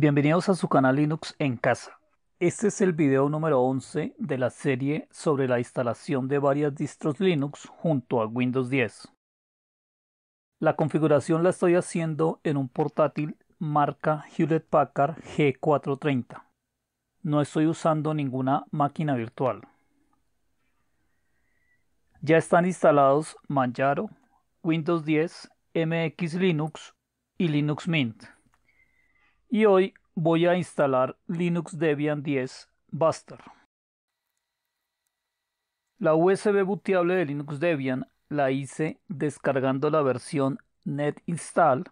Bienvenidos a su canal Linux en casa. Este es el video número 11 de la serie sobre la instalación de varias distros Linux junto a Windows 10. La configuración la estoy haciendo en un portátil marca Hewlett Packard G430. No estoy usando ninguna máquina virtual. Ya están instalados Manjaro, Windows 10, MX Linux y Linux Mint y hoy voy a instalar Linux Debian 10 Buster. La USB booteable de Linux Debian la hice descargando la versión NetInstall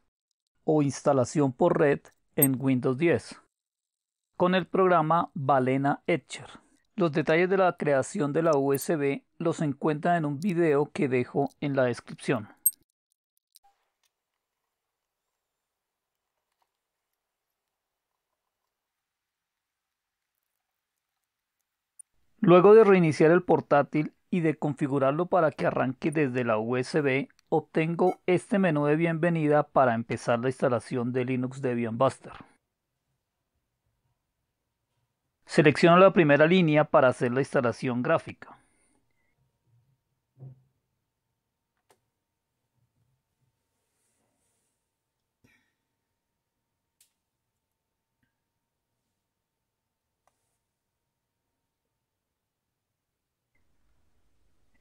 o instalación por red en Windows 10 con el programa Balena Etcher. Los detalles de la creación de la USB los encuentran en un video que dejo en la descripción. Luego de reiniciar el portátil y de configurarlo para que arranque desde la USB, obtengo este menú de bienvenida para empezar la instalación de Linux Debian Buster. Selecciono la primera línea para hacer la instalación gráfica.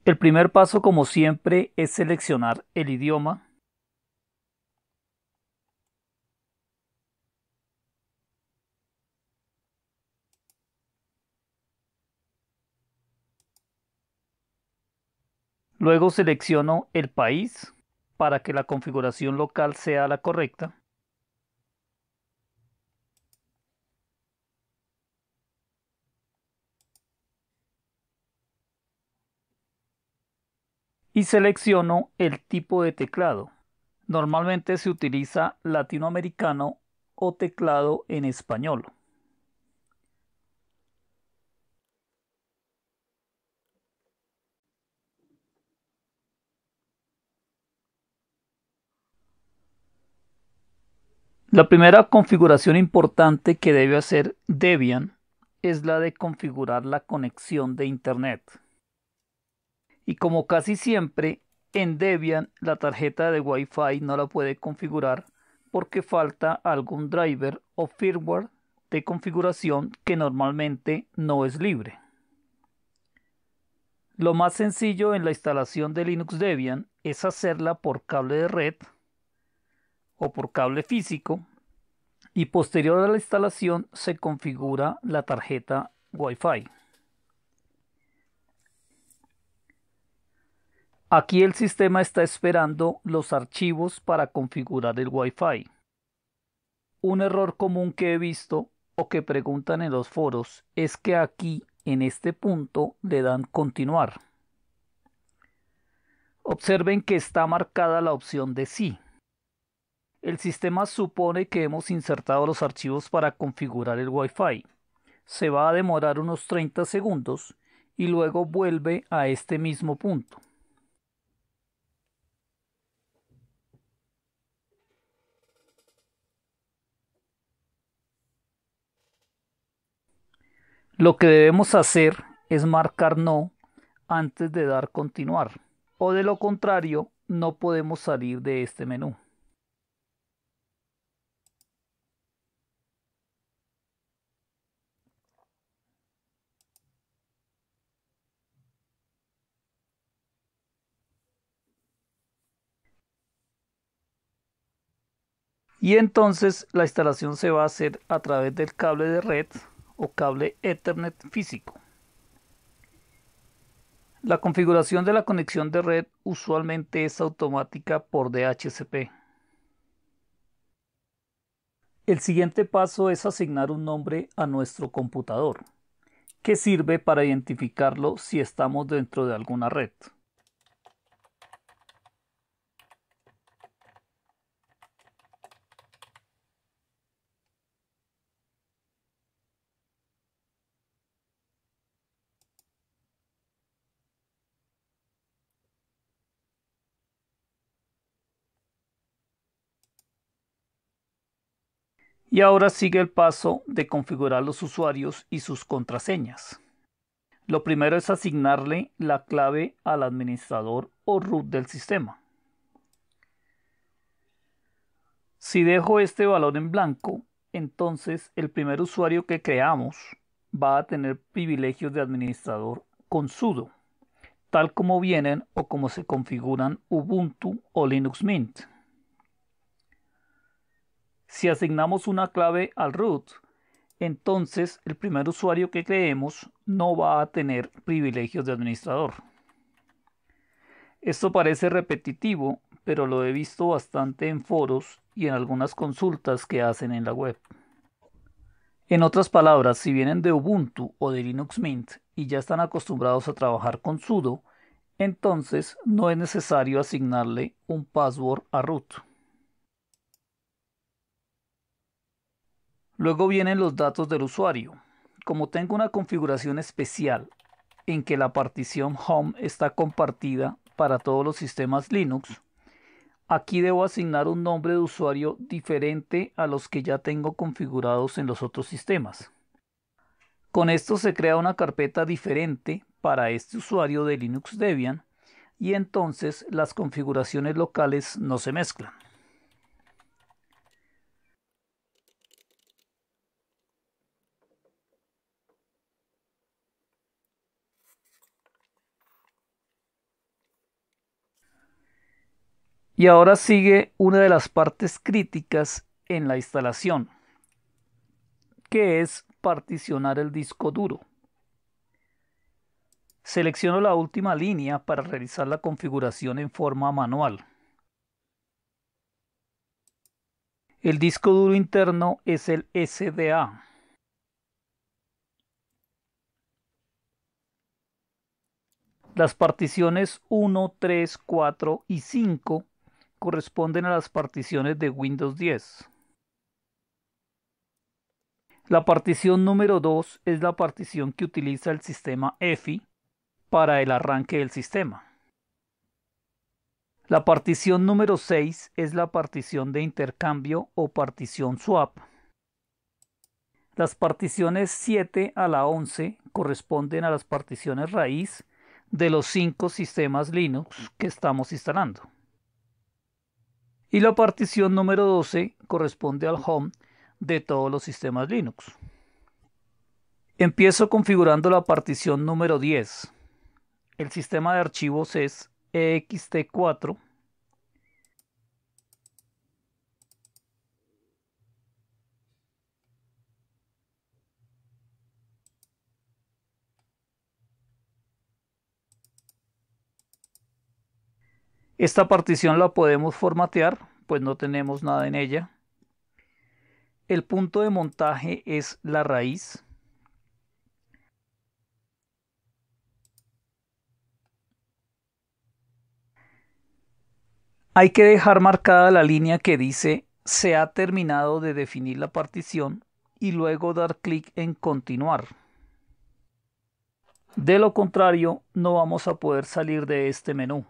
El primer paso, como siempre, es seleccionar el idioma. Luego selecciono el país para que la configuración local sea la correcta. y selecciono el tipo de teclado. Normalmente se utiliza latinoamericano o teclado en español. La primera configuración importante que debe hacer Debian es la de configurar la conexión de Internet. Y como casi siempre, en Debian la tarjeta de Wi-Fi no la puede configurar porque falta algún driver o firmware de configuración que normalmente no es libre. Lo más sencillo en la instalación de Linux Debian es hacerla por cable de red o por cable físico y posterior a la instalación se configura la tarjeta Wi-Fi. Aquí el sistema está esperando los archivos para configurar el Wi-Fi. Un error común que he visto o que preguntan en los foros es que aquí en este punto le dan continuar. Observen que está marcada la opción de sí. El sistema supone que hemos insertado los archivos para configurar el Wi-Fi. Se va a demorar unos 30 segundos y luego vuelve a este mismo punto. Lo que debemos hacer es marcar no antes de dar continuar, o de lo contrario no podemos salir de este menú. Y entonces la instalación se va a hacer a través del cable de red o cable Ethernet físico. La configuración de la conexión de red usualmente es automática por DHCP. El siguiente paso es asignar un nombre a nuestro computador, que sirve para identificarlo si estamos dentro de alguna red. Y ahora sigue el paso de configurar los usuarios y sus contraseñas. Lo primero es asignarle la clave al administrador o root del sistema. Si dejo este valor en blanco, entonces el primer usuario que creamos va a tener privilegios de administrador con sudo, tal como vienen o como se configuran Ubuntu o Linux Mint. Si asignamos una clave al root, entonces el primer usuario que creemos no va a tener privilegios de administrador. Esto parece repetitivo, pero lo he visto bastante en foros y en algunas consultas que hacen en la web. En otras palabras, si vienen de Ubuntu o de Linux Mint y ya están acostumbrados a trabajar con sudo, entonces no es necesario asignarle un password a root. Luego vienen los datos del usuario. Como tengo una configuración especial en que la partición Home está compartida para todos los sistemas Linux, aquí debo asignar un nombre de usuario diferente a los que ya tengo configurados en los otros sistemas. Con esto se crea una carpeta diferente para este usuario de Linux Debian y entonces las configuraciones locales no se mezclan. Y ahora sigue una de las partes críticas en la instalación, que es particionar el disco duro. Selecciono la última línea para realizar la configuración en forma manual. El disco duro interno es el SDA. Las particiones 1, 3, 4 y 5 corresponden a las particiones de Windows 10. La partición número 2 es la partición que utiliza el sistema EFI para el arranque del sistema. La partición número 6 es la partición de intercambio o partición swap. Las particiones 7 a la 11 corresponden a las particiones raíz de los 5 sistemas Linux que estamos instalando y la partición número 12 corresponde al home de todos los sistemas Linux. Empiezo configurando la partición número 10. El sistema de archivos es ext4 Esta partición la podemos formatear, pues no tenemos nada en ella. El punto de montaje es la raíz. Hay que dejar marcada la línea que dice se ha terminado de definir la partición y luego dar clic en continuar. De lo contrario, no vamos a poder salir de este menú.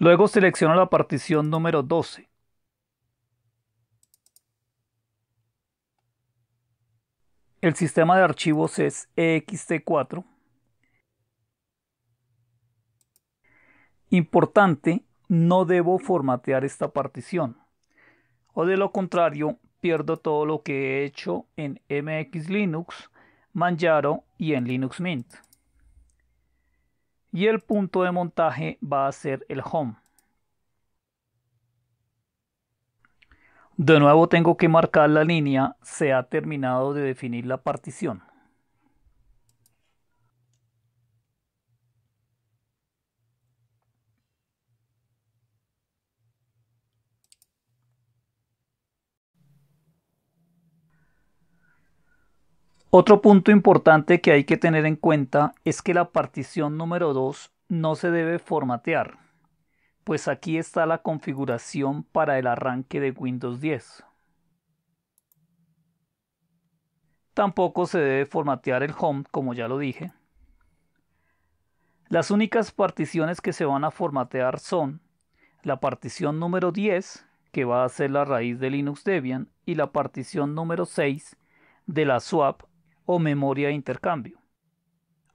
Luego selecciono la partición número 12. El sistema de archivos es ext4. Importante, no debo formatear esta partición. O de lo contrario, pierdo todo lo que he hecho en MX Linux, Manjaro y en Linux Mint y el punto de montaje va a ser el home. De nuevo tengo que marcar la línea, se ha terminado de definir la partición. Otro punto importante que hay que tener en cuenta es que la partición número 2 no se debe formatear, pues aquí está la configuración para el arranque de Windows 10. Tampoco se debe formatear el home, como ya lo dije. Las únicas particiones que se van a formatear son la partición número 10, que va a ser la raíz de Linux Debian, y la partición número 6 de la swap o memoria de intercambio.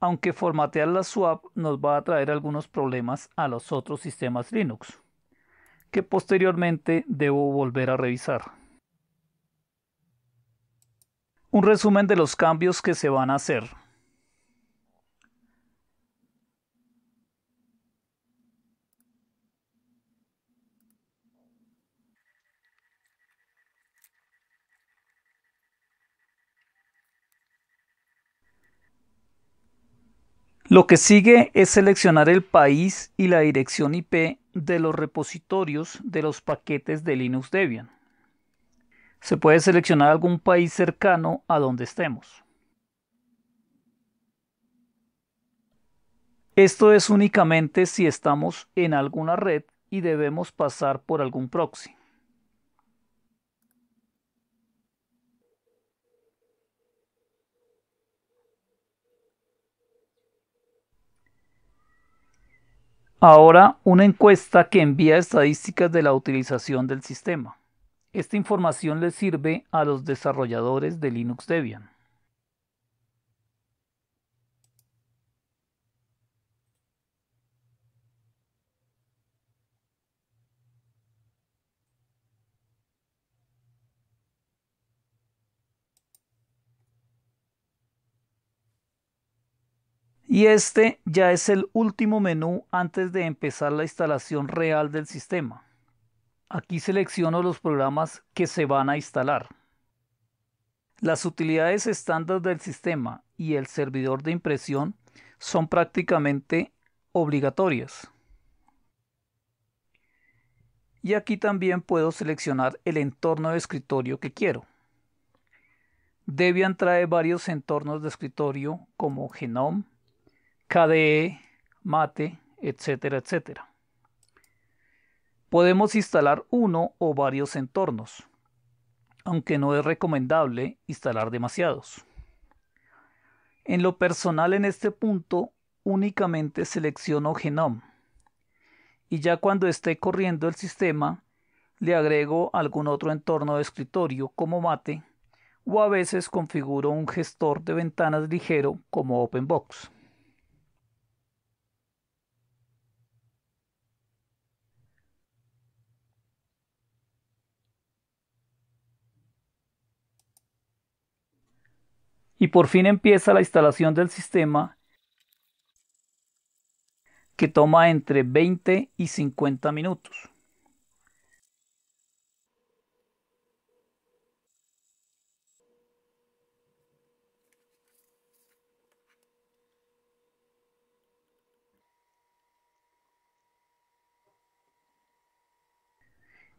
Aunque formatear la swap nos va a traer algunos problemas a los otros sistemas Linux, que posteriormente debo volver a revisar. Un resumen de los cambios que se van a hacer. Lo que sigue es seleccionar el país y la dirección IP de los repositorios de los paquetes de Linux Debian. Se puede seleccionar algún país cercano a donde estemos. Esto es únicamente si estamos en alguna red y debemos pasar por algún proxy. Ahora, una encuesta que envía estadísticas de la utilización del sistema. Esta información le sirve a los desarrolladores de Linux Debian. Y este ya es el último menú antes de empezar la instalación real del sistema. Aquí selecciono los programas que se van a instalar. Las utilidades estándar del sistema y el servidor de impresión son prácticamente obligatorias. Y aquí también puedo seleccionar el entorno de escritorio que quiero. Debian trae varios entornos de escritorio como Genome, KDE, Mate, etcétera, etcétera. Podemos instalar uno o varios entornos, aunque no es recomendable instalar demasiados. En lo personal en este punto únicamente selecciono Genome y ya cuando esté corriendo el sistema le agrego algún otro entorno de escritorio como Mate o a veces configuro un gestor de ventanas ligero como OpenBox. y por fin empieza la instalación del sistema que toma entre 20 y 50 minutos.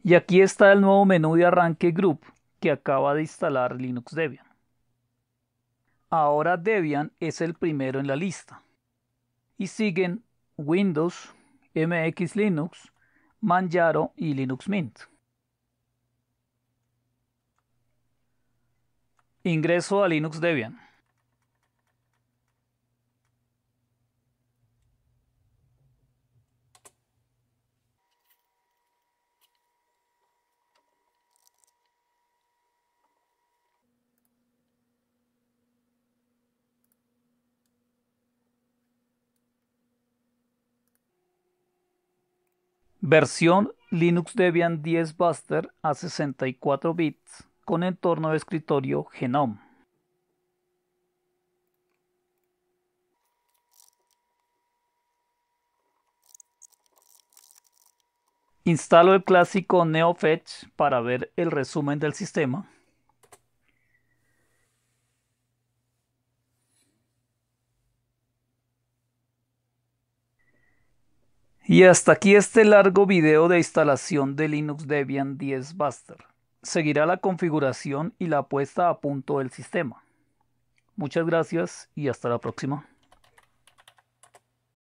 Y aquí está el nuevo menú de arranque Group que acaba de instalar Linux Debian. Ahora Debian es el primero en la lista. Y siguen Windows, MX Linux, Manjaro y Linux Mint. Ingreso a Linux Debian. Versión Linux Debian 10 Buster a 64 bits con entorno de escritorio Genome. Instalo el clásico NeoFetch para ver el resumen del sistema. Y hasta aquí este largo video de instalación de Linux Debian 10 Buster. Seguirá la configuración y la puesta a punto del sistema. Muchas gracias y hasta la próxima.